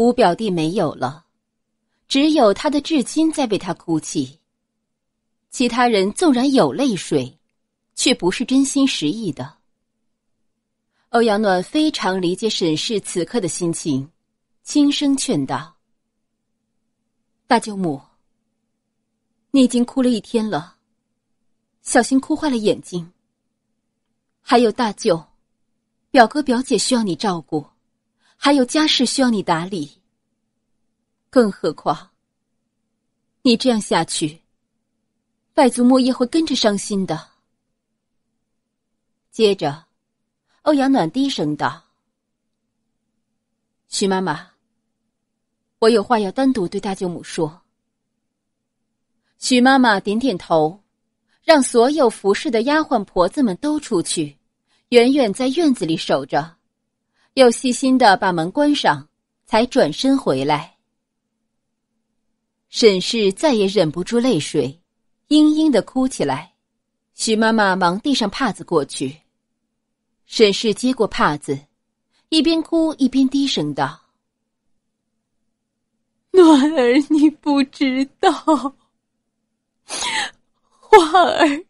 五表弟没有了，只有他的至亲在为他哭泣。其他人纵然有泪水，却不是真心实意的。欧阳暖非常理解沈氏此刻的心情，轻声劝道：“大舅母，你已经哭了一天了，小心哭坏了眼睛。还有大舅、表哥、表姐需要你照顾，还有家事需要你打理。”更何况，你这样下去，外祖母也会跟着伤心的。接着，欧阳暖低声道：“徐妈妈，我有话要单独对大舅母说。”徐妈妈点点头，让所有服侍的丫鬟婆子们都出去，远远在院子里守着，又细心的把门关上，才转身回来。沈氏再也忍不住泪水，嘤嘤的哭起来。徐妈妈忙递上帕子过去。沈氏接过帕子，一边哭一边低声道：“暖儿，你不知道，花儿，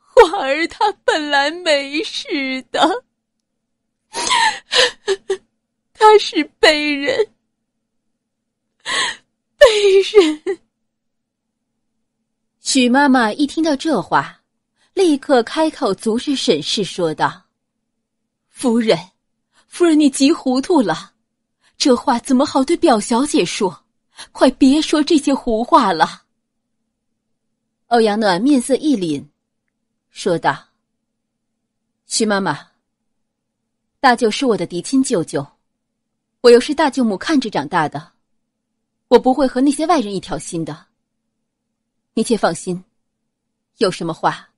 花儿她本来没事的，她是被人。”美人，许妈妈一听到这话，立刻开口阻止沈氏说道：“夫人，夫人，你急糊涂了，这话怎么好对表小姐说？快别说这些胡话了。”欧阳暖面色一凛，说道：“徐妈妈，大舅是我的嫡亲舅舅，我又是大舅母看着长大的。”我不会和那些外人一条心的，你且放心。有什么话，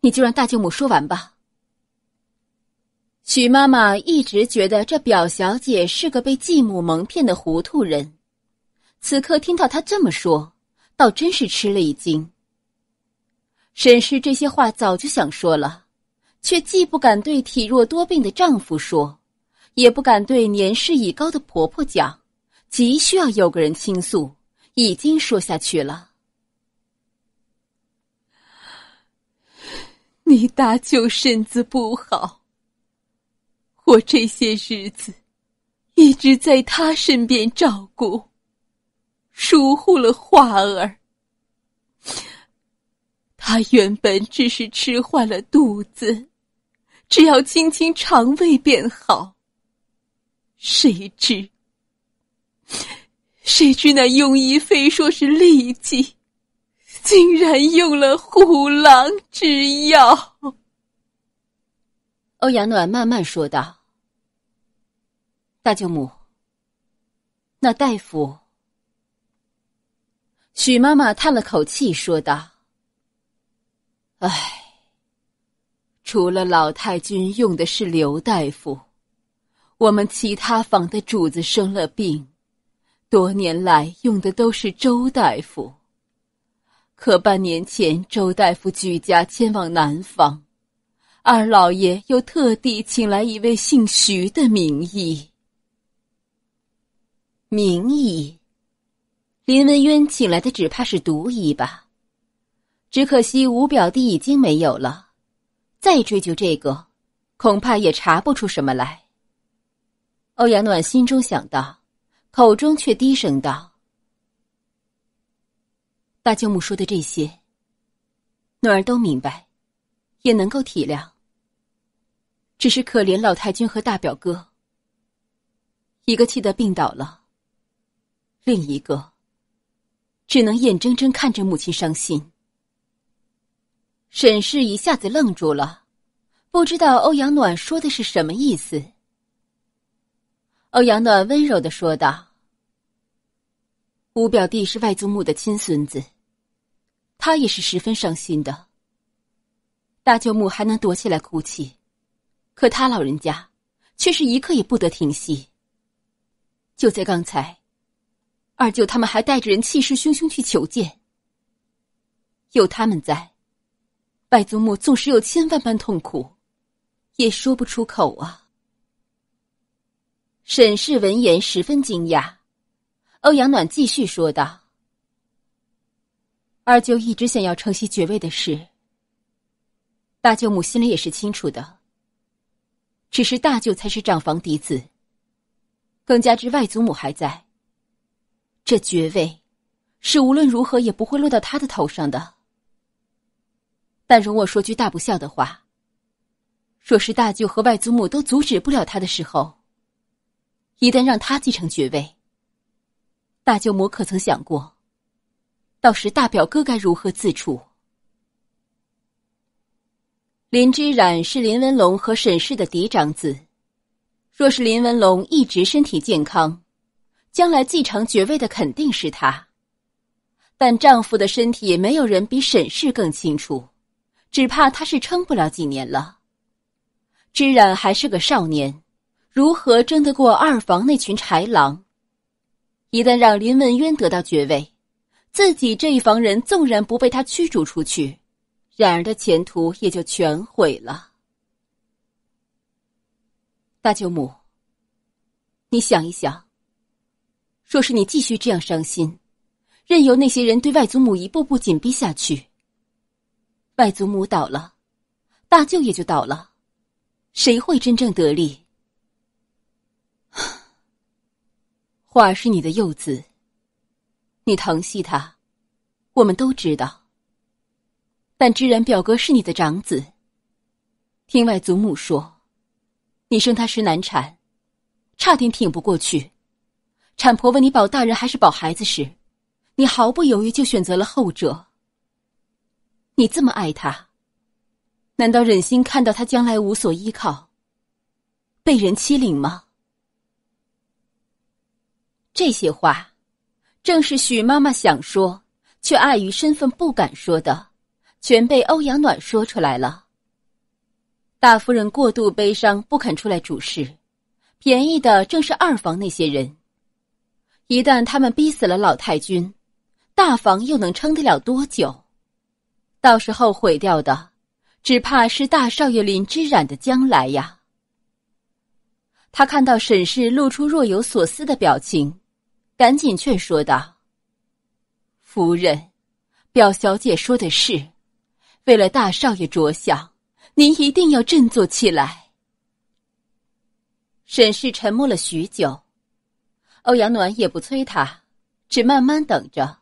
你就让大舅母说完吧。许妈妈一直觉得这表小姐是个被继母蒙骗的糊涂人，此刻听到她这么说，倒真是吃了一惊。沈氏这些话早就想说了，却既不敢对体弱多病的丈夫说，也不敢对年事已高的婆婆讲。急需要有个人倾诉，已经说下去了。你大舅身子不好，我这些日子一直在他身边照顾，疏忽了华儿。他原本只是吃坏了肚子，只要清清肠胃便好。谁知。谁知那庸医非说是痢疾，竟然用了虎狼之药。欧阳暖慢慢说道：“大舅母，那大夫……”许妈妈叹了口气说道：“唉，除了老太君用的是刘大夫，我们其他房的主子生了病。”多年来用的都是周大夫，可半年前周大夫举家迁往南方，二老爷又特地请来一位姓徐的名医。名医，林文渊请来的只怕是独医吧？只可惜吴表弟已经没有了，再追究这个，恐怕也查不出什么来。欧阳暖心中想到。口中却低声道：“大舅母说的这些，暖儿都明白，也能够体谅。只是可怜老太君和大表哥，一个气得病倒了，另一个，只能眼睁睁看着母亲伤心。”沈氏一下子愣住了，不知道欧阳暖说的是什么意思。欧阳暖温柔的说道：“吴表弟是外祖母的亲孙子，他也是十分伤心的。大舅母还能躲起来哭泣，可他老人家却是一刻也不得停息。就在刚才，二舅他们还带着人气势汹汹去求见。有他们在，外祖母纵使有千万般痛苦，也说不出口啊。”沈氏闻言十分惊讶，欧阳暖继续说道：“二舅一直想要承袭爵位的事，大舅母心里也是清楚的。只是大舅才是长房嫡子，更加之外祖母还在，这爵位是无论如何也不会落到他的头上的。但容我说句大不孝的话，若是大舅和外祖母都阻止不了他的时候。”一旦让他继承爵位，大舅母可曾想过，到时大表哥该如何自处？林之染是林文龙和沈氏的嫡长子，若是林文龙一直身体健康，将来继承爵位的肯定是他。但丈夫的身体，没有人比沈氏更清楚，只怕他是撑不了几年了。之染还是个少年。如何争得过二房那群豺狼？一旦让林文渊得到爵位，自己这一房人纵然不被他驱逐出去，冉儿的前途也就全毁了。大舅母，你想一想，若是你继续这样伤心，任由那些人对外祖母一步步紧逼下去，外祖母倒了，大舅也就倒了，谁会真正得利？婉儿是你的幼子，你疼惜他，我们都知道。但知然表哥是你的长子，听外祖母说，你生他时难产，差点挺不过去。产婆问你保大人还是保孩子时，你毫不犹豫就选择了后者。你这么爱他，难道忍心看到他将来无所依靠，被人欺凌吗？这些话，正是许妈妈想说却碍于身份不敢说的，全被欧阳暖说出来了。大夫人过度悲伤，不肯出来主事，便宜的正是二房那些人。一旦他们逼死了老太君，大房又能撑得了多久？到时候毁掉的，只怕是大少爷林之染的将来呀。他看到沈氏露出若有所思的表情。赶紧劝说道：“夫人，表小姐说的是，为了大少爷着想，您一定要振作起来。”沈氏沉默了许久，欧阳暖也不催他，只慢慢等着，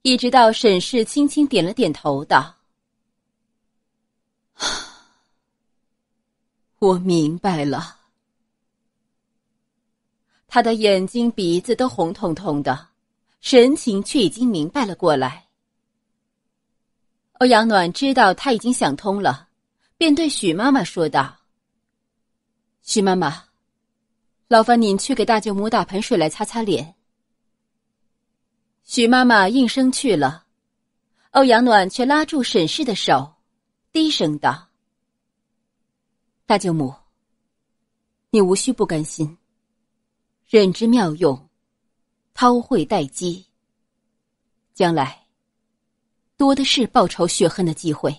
一直到沈氏轻轻点了点头，道：“ 我明白了。”他的眼睛、鼻子都红彤彤的，神情却已经明白了过来。欧阳暖知道他已经想通了，便对许妈妈说道：“许妈妈，劳烦您去给大舅母打盆水来擦擦脸。”许妈妈应声去了，欧阳暖却拉住沈氏的手，低声道：“大舅母，你无需不甘心。”忍之妙用，韬晦待机。将来多的是报仇雪恨的机会。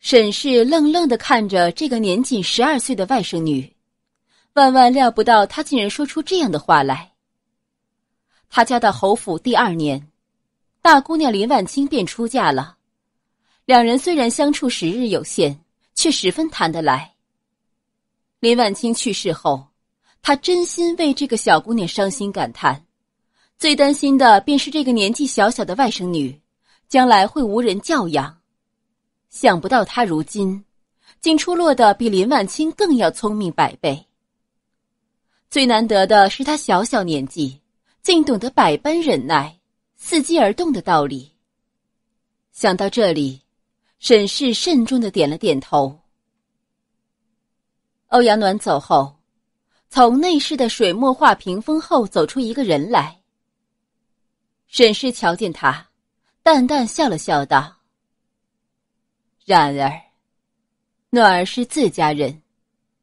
沈氏愣愣的看着这个年仅十二岁的外甥女，万万料不到她竟然说出这样的话来。她嫁到侯府第二年，大姑娘林婉清便出嫁了。两人虽然相处时日有限，却十分谈得来。林婉清去世后。他真心为这个小姑娘伤心感叹，最担心的便是这个年纪小小的外甥女，将来会无人教养。想不到她如今，竟出落的比林婉清更要聪明百倍。最难得的是她小小年纪，竟懂得百般忍耐、伺机而动的道理。想到这里，沈氏慎重的点了点头。欧阳暖走后。从内室的水墨画屏风后走出一个人来。沈氏瞧见他，淡淡笑了笑道：“然儿，暖儿是自家人，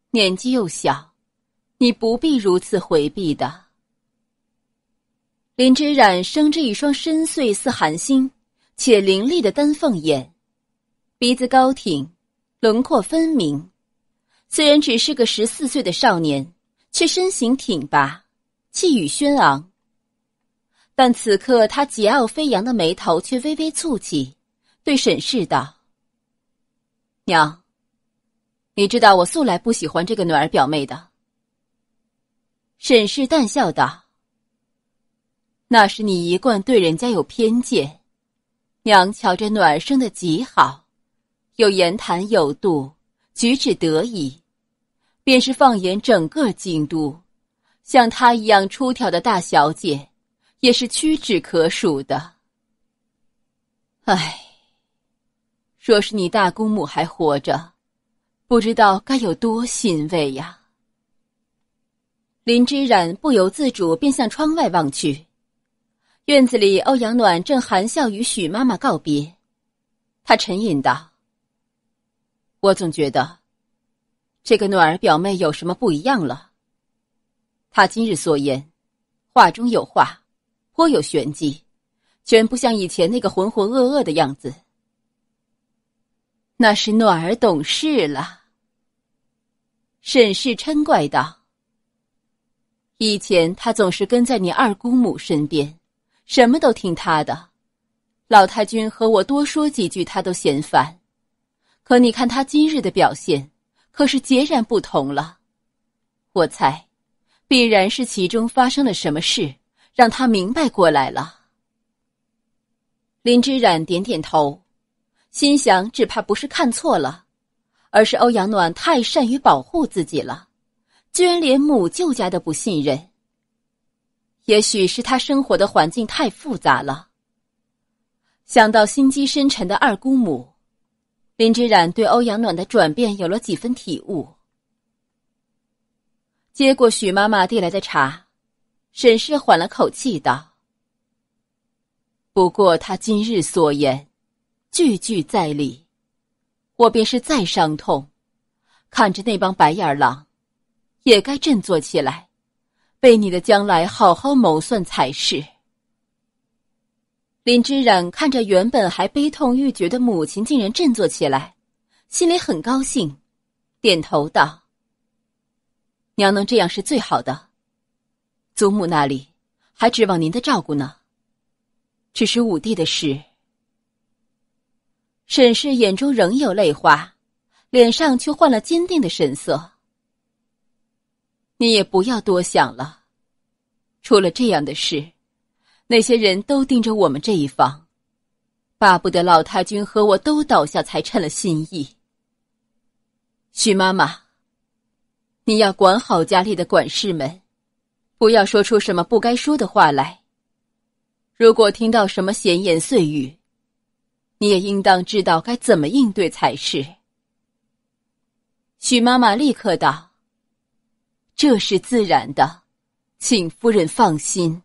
年纪又小，你不必如此回避的。”林之染生着一双深邃似寒星且凌厉的丹凤眼，鼻子高挺，轮廓分明，虽然只是个十四岁的少年。却身形挺拔，气宇轩昂。但此刻，他桀骜飞扬的眉头却微微蹙起，对沈氏道：“娘，你知道我素来不喜欢这个暖儿表妹的。”沈氏淡笑道：“那是你一贯对人家有偏见。娘瞧着暖儿生的极好，又言谈有度，举止得意。便是放眼整个京都，像她一样出挑的大小姐，也是屈指可数的。唉，若是你大姑母还活着，不知道该有多欣慰呀。林之染不由自主便向窗外望去，院子里欧阳暖正含笑与许妈妈告别，他沉吟道：“我总觉得。”这个暖儿表妹有什么不一样了？她今日所言，话中有话，颇有玄机，全不像以前那个浑浑噩噩的样子。那是暖儿懂事了。沈氏嗔怪道：“以前他总是跟在你二姑母身边，什么都听他的，老太君和我多说几句，他都嫌烦。可你看他今日的表现。”可是截然不同了，我猜，必然是其中发生了什么事，让他明白过来了。林之染点点头，心想，只怕不是看错了，而是欧阳暖太善于保护自己了，居然连母舅家都不信任。也许是他生活的环境太复杂了。想到心机深沉的二姑母。林之染对欧阳暖的转变有了几分体悟，接过许妈妈递来的茶，沈氏缓了口气道：“不过他今日所言，句句在理。我便是再伤痛，看着那帮白眼狼，也该振作起来，为你的将来好好谋算才是。”林之染看着原本还悲痛欲绝的母亲，竟然振作起来，心里很高兴，点头道：“娘能这样是最好的。祖母那里还指望您的照顾呢。只是五弟的事。”沈氏眼中仍有泪花，脸上却换了坚定的神色：“你也不要多想了，出了这样的事。”那些人都盯着我们这一方，巴不得老太君和我都倒下，才称了心意。许妈妈，你要管好家里的管事们，不要说出什么不该说的话来。如果听到什么闲言碎语，你也应当知道该怎么应对才是。许妈妈立刻道：“这是自然的，请夫人放心。”